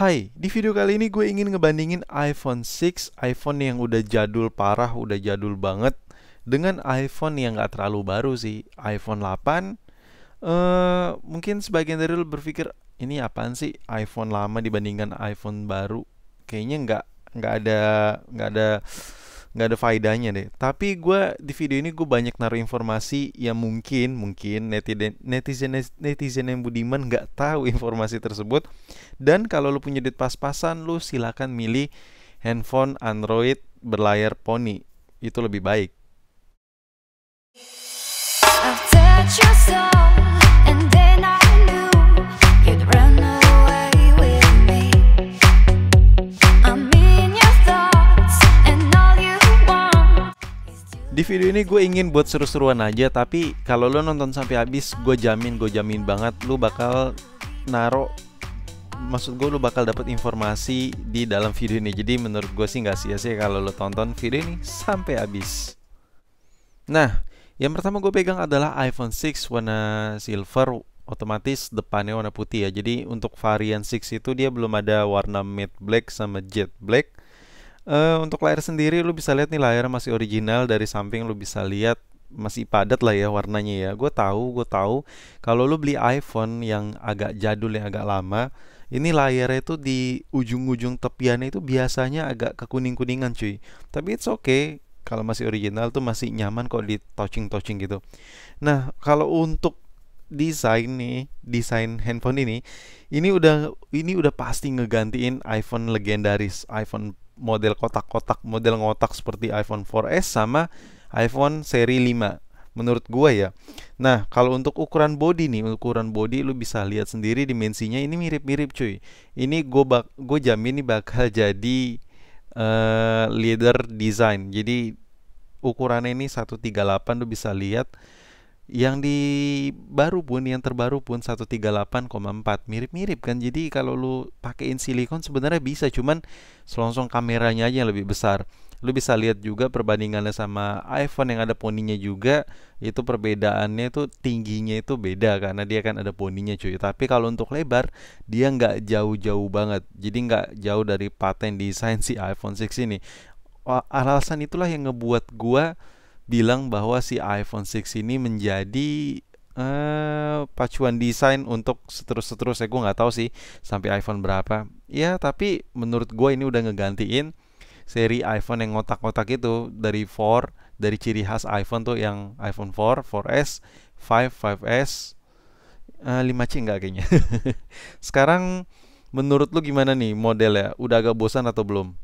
Hai, di video kali ini gue ingin ngebandingin iPhone 6, iPhone yang udah jadul parah, udah jadul banget Dengan iPhone yang gak terlalu baru sih, iPhone 8 uh, eh, Mungkin sebagian dari lo berpikir, ini apaan sih iPhone lama dibandingkan iPhone baru Kayaknya nggak nggak ada nggak ada nggak ada faedahnya deh. Tapi gue di video ini gue banyak naruh informasi yang mungkin mungkin netizen netizen netizen yang budiman nggak tahu informasi tersebut. Dan kalau lo punya duit pas-pasan, lo silakan milih handphone Android berlayar pony Itu lebih baik. I've Di video ini gue ingin buat seru-seruan aja Tapi kalau lo nonton sampai habis Gue jamin, gue jamin banget Lo bakal naro Maksud gue lo bakal dapat informasi di dalam video ini Jadi menurut gue sih nggak sia-sia kalau lo tonton video ini sampai habis Nah, yang pertama gue pegang adalah iPhone 6 warna silver Otomatis depannya warna putih ya Jadi untuk varian 6 itu dia belum ada warna matte black sama jet black Uh, untuk layar sendiri lu bisa lihat nih layar masih original dari samping lu bisa lihat masih padat lah ya warnanya ya. Gue tahu, gue tahu kalau lu beli iPhone yang agak jadul yang agak lama, ini layarnya itu di ujung-ujung tepiannya itu biasanya agak kekuning-kuningan cuy. Tapi it's okay kalau masih original tuh masih nyaman kok di touching-touching gitu. Nah, kalau untuk desain nih, desain handphone ini, ini udah ini udah pasti ngegantiin iPhone legendaris, iPhone model kotak-kotak, model ngotak seperti iPhone 4S sama iPhone seri 5 menurut gua ya. Nah, kalau untuk ukuran body nih, ukuran body lu bisa lihat sendiri dimensinya ini mirip-mirip cuy. Ini gua bak gue jamin ini bakal jadi uh, leader design. Jadi ukurannya ini 138 lu bisa lihat yang di baru pun yang terbaru pun 138,4 mirip-mirip kan jadi kalau lu pakein silikon sebenarnya bisa cuman selongsong kameranya aja yang lebih besar lu bisa lihat juga perbandingannya sama iPhone yang ada poninya juga itu perbedaannya itu tingginya itu beda karena dia kan ada poninya cuy tapi kalau untuk lebar dia nggak jauh-jauh banget jadi nggak jauh dari paten desain si iPhone 6 ini alasan itulah yang ngebuat gua bilang bahwa si iPhone 6 ini menjadi uh, pacuan desain untuk seterus-seterusnya gue nggak tahu sih sampai iPhone berapa ya tapi menurut gue ini udah ngegantiin seri iPhone yang ngotak-ngotak itu dari 4 dari ciri khas iPhone tuh yang iPhone 4, 4S, 5, 5S, uh, 5C nggak kayaknya. Sekarang menurut lu gimana nih modelnya? Udah agak bosan atau belum?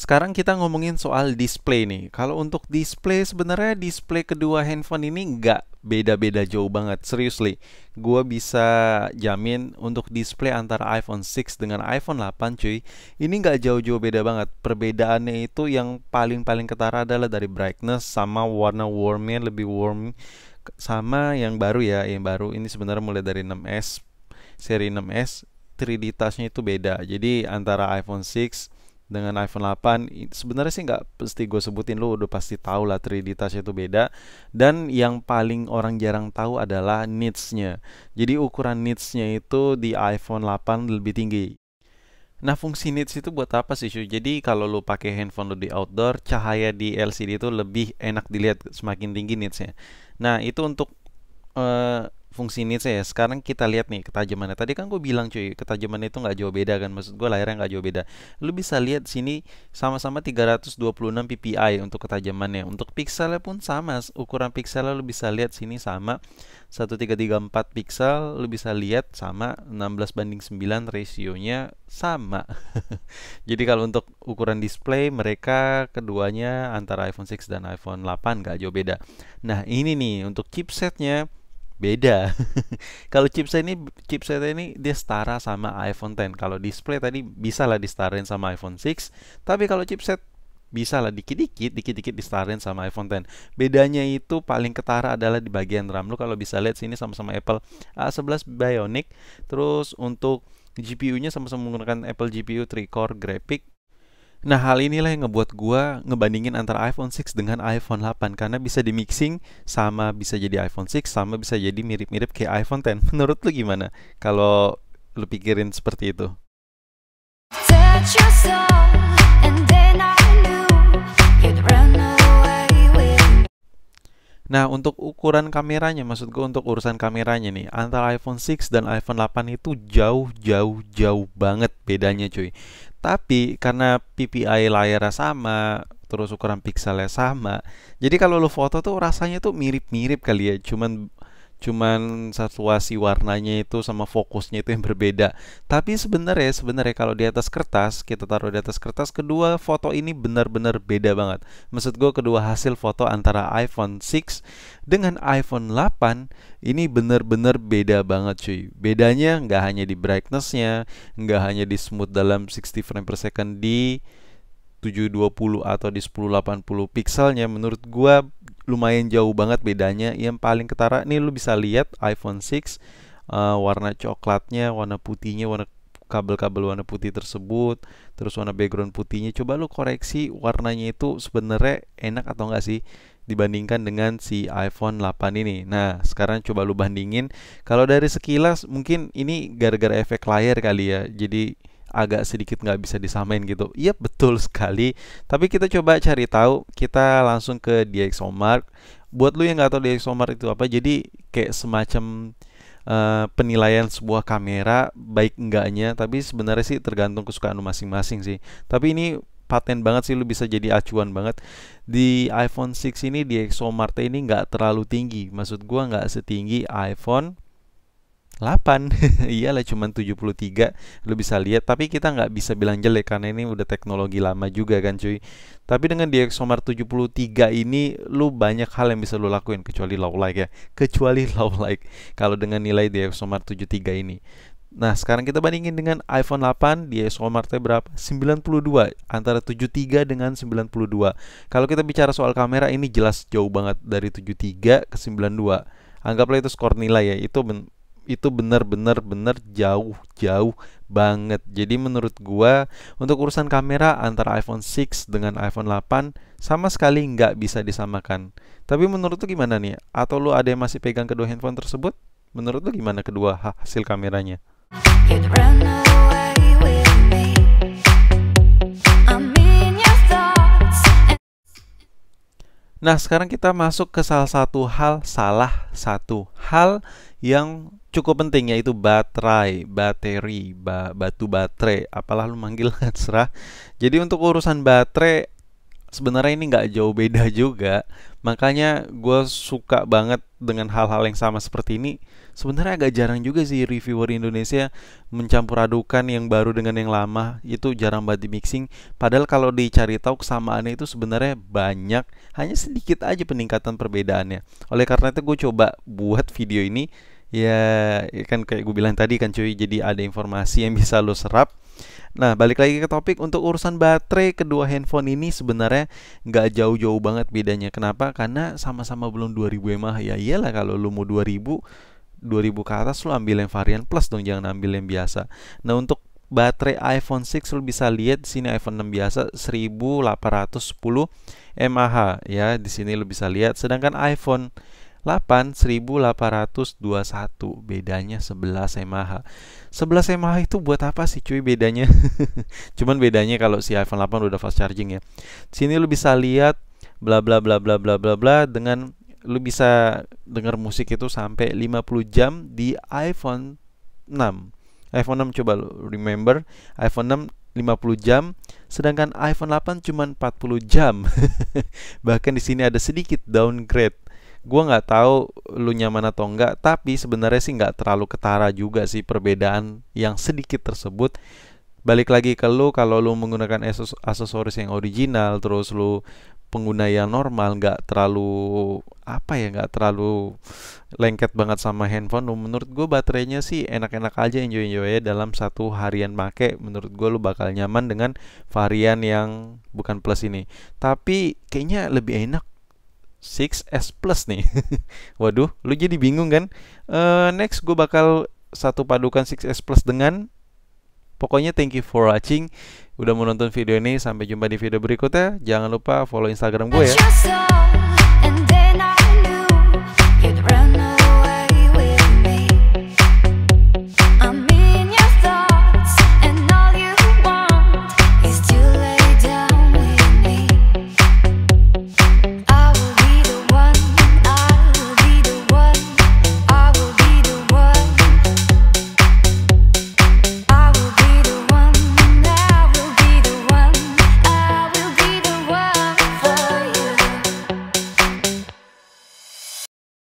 Sekarang kita ngomongin soal display nih. Kalau untuk display sebenarnya display kedua handphone ini nggak beda-beda jauh banget. Seriously, gue bisa jamin untuk display antara iPhone 6 dengan iPhone 8 cuy, ini nggak jauh-jauh beda banget. Perbedaannya itu yang paling-paling ketara adalah dari brightness sama warna warmnya lebih warm sama yang baru ya, yang baru ini sebenarnya mulai dari 6s seri 6s 3D touch-nya itu beda. Jadi antara iPhone 6 dengan iPhone 8 sebenarnya sih nggak pasti gue sebutin lo udah pasti tahu lah 3D touch itu beda dan yang paling orang jarang tahu adalah nits-nya jadi ukuran nits-nya itu di iPhone 8 lebih tinggi Nah fungsi nits itu buat apa sih cuy? Jadi kalau lu pakai handphone lu di outdoor, cahaya di LCD itu lebih enak dilihat semakin tinggi nitsnya. Nah itu untuk eh, fungsi needs ya sekarang kita lihat nih ketajamannya tadi kan gue bilang cuy ketajamannya itu nggak jauh beda kan maksud gue layarnya nggak jauh beda lu bisa lihat sini sama-sama 326 ppi untuk ketajamannya untuk pikselnya pun sama ukuran pikselnya lu bisa lihat sini sama 1334 piksel lu bisa lihat sama 16 banding 9 rasionya sama jadi kalau untuk ukuran display mereka keduanya antara iPhone 6 dan iPhone 8 nggak jauh beda nah ini nih untuk chipsetnya beda. kalau chipset ini chipset ini dia setara sama iPhone 10. Kalau display tadi bisa lah disetarain sama iPhone 6, tapi kalau chipset bisa lah dikit-dikit, dikit-dikit disetarain sama iPhone 10. Bedanya itu paling ketara adalah di bagian RAM. Lu kalau bisa lihat sini sama-sama Apple A11 Bionic. Terus untuk GPU-nya sama-sama menggunakan Apple GPU 3 core graphic Nah, hal inilah yang ngebuat gue ngebandingin antara iPhone 6 dengan iPhone 8 karena bisa di mixing sama bisa jadi iPhone 6 sama bisa jadi mirip-mirip kayak iPhone 10. Menurut lu gimana? Kalau lu pikirin seperti itu. Nah, untuk ukuran kameranya, maksud gue untuk urusan kameranya nih, antara iPhone 6 dan iPhone 8 itu jauh, jauh, jauh banget bedanya cuy. Tapi karena PPI layarnya sama, terus ukuran pikselnya sama. Jadi kalau lo foto tuh rasanya tuh mirip-mirip kali ya, cuman cuman satuasi warnanya itu sama fokusnya itu yang berbeda. Tapi sebenarnya sebenarnya kalau di atas kertas kita taruh di atas kertas kedua foto ini benar-benar beda banget. Maksud gue kedua hasil foto antara iPhone 6 dengan iPhone 8 ini benar-benar beda banget cuy. Bedanya nggak hanya di brightnessnya, nggak hanya di smooth dalam 60 frame per second di 720 atau di 1080 pixelnya menurut gua lumayan jauh banget bedanya. Yang paling ketara nih lu bisa lihat iPhone 6 uh, eh, warna coklatnya, warna putihnya, warna kabel-kabel warna putih tersebut, terus warna background putihnya. Coba lu koreksi warnanya itu sebenarnya enak atau enggak sih dibandingkan dengan si iPhone 8 ini. Nah, sekarang coba lu bandingin. Kalau dari sekilas mungkin ini gara-gara efek layar kali ya. Jadi agak sedikit nggak bisa disamain gitu. Iya betul sekali. Tapi kita coba cari tahu. Kita langsung ke DxOMark. Buat lu yang nggak tahu DxOMark itu apa, jadi kayak semacam Uh, penilaian sebuah kamera baik enggaknya tapi sebenarnya sih tergantung kesukaan lu masing-masing sih tapi ini paten banget sih lu bisa jadi acuan banget di iPhone 6 ini di Marte ini nggak terlalu tinggi maksud gua nggak setinggi iPhone 8 iyalah cuman 73 lu bisa lihat tapi kita nggak bisa bilang jelek karena ini udah teknologi lama juga kan cuy tapi dengan DxOMark 73 ini lu banyak hal yang bisa lu lakuin kecuali low like ya kecuali low like kalau dengan nilai DxOMark 73 ini Nah, sekarang kita bandingin dengan iPhone 8 di sembilan berapa? 92, antara 73 dengan 92. Kalau kita bicara soal kamera ini jelas jauh banget dari 73 ke 92. Anggaplah itu skor nilai ya, itu itu benar-benar benar jauh-jauh banget. Jadi menurut gua untuk urusan kamera antara iPhone 6 dengan iPhone 8 sama sekali nggak bisa disamakan. Tapi menurut lu gimana nih? Atau lu ada yang masih pegang kedua handphone tersebut? Menurut lu gimana kedua hasil kameranya? Nah, sekarang kita masuk ke salah satu hal, salah satu hal yang cukup penting yaitu baterai, bateri, ba batu baterai, apalah lu manggil serah Jadi untuk urusan baterai sebenarnya ini nggak jauh beda juga. Makanya gue suka banget dengan hal-hal yang sama seperti ini. Sebenarnya agak jarang juga sih reviewer Indonesia mencampur adukan yang baru dengan yang lama. Itu jarang banget di mixing. Padahal kalau dicari tahu kesamaannya itu sebenarnya banyak. Hanya sedikit aja peningkatan perbedaannya. Oleh karena itu gue coba buat video ini Ya, ya kan kayak gue bilang tadi kan cuy jadi ada informasi yang bisa lo serap Nah, balik lagi ke topik untuk urusan baterai kedua handphone ini sebenarnya nggak jauh-jauh banget bedanya. Kenapa? Karena sama-sama belum 2000 mAh. Ya iyalah kalau lo mau 2000 2000 ke atas lo ambil yang varian plus dong, jangan ambil yang biasa. Nah, untuk baterai iPhone 6 lo bisa lihat sini iPhone 6 biasa 1810 mAh ya, di sini lo bisa lihat sedangkan iPhone 8 1821 bedanya 11 mAh 11 mAh itu buat apa sih cuy bedanya cuman bedanya kalau si iPhone 8 udah fast charging ya sini lu bisa lihat bla bla bla bla bla bla bla dengan lu bisa denger musik itu sampai 50 jam di iPhone 6 iPhone 6 coba lu remember iPhone 6 50 jam, sedangkan iPhone 8 cuma 40 jam. Bahkan di sini ada sedikit downgrade gue nggak tahu lu nyaman atau enggak tapi sebenarnya sih nggak terlalu ketara juga sih perbedaan yang sedikit tersebut balik lagi ke lu kalau lu menggunakan aksesoris yang original terus lu pengguna yang normal nggak terlalu apa ya nggak terlalu lengket banget sama handphone lu menurut gue baterainya sih enak-enak aja enjoy enjoy dalam satu harian make menurut gue lu bakal nyaman dengan varian yang bukan plus ini tapi kayaknya lebih enak 6S Plus nih. Waduh, lu jadi bingung kan? Uh, next gue bakal satu padukan 6S Plus dengan Pokoknya thank you for watching. Udah menonton video ini, sampai jumpa di video berikutnya. Jangan lupa follow Instagram gue ya.